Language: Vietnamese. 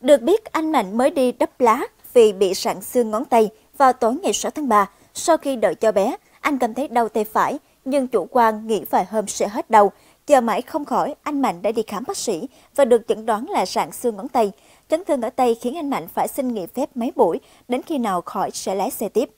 Được biết, anh Mạnh mới đi đắp lá vì bị sạn xương ngón tay vào tối ngày 6 tháng 3. Sau khi đợi cho bé, anh cảm thấy đau tay phải, nhưng chủ quan nghĩ vài hôm sẽ hết đau. Chờ mãi không khỏi, anh Mạnh đã đi khám bác sĩ và được chẩn đoán là sạn xương ngón tay. Chấn thương ở tay khiến anh Mạnh phải xin nghỉ phép mấy buổi, đến khi nào khỏi sẽ lái xe tiếp.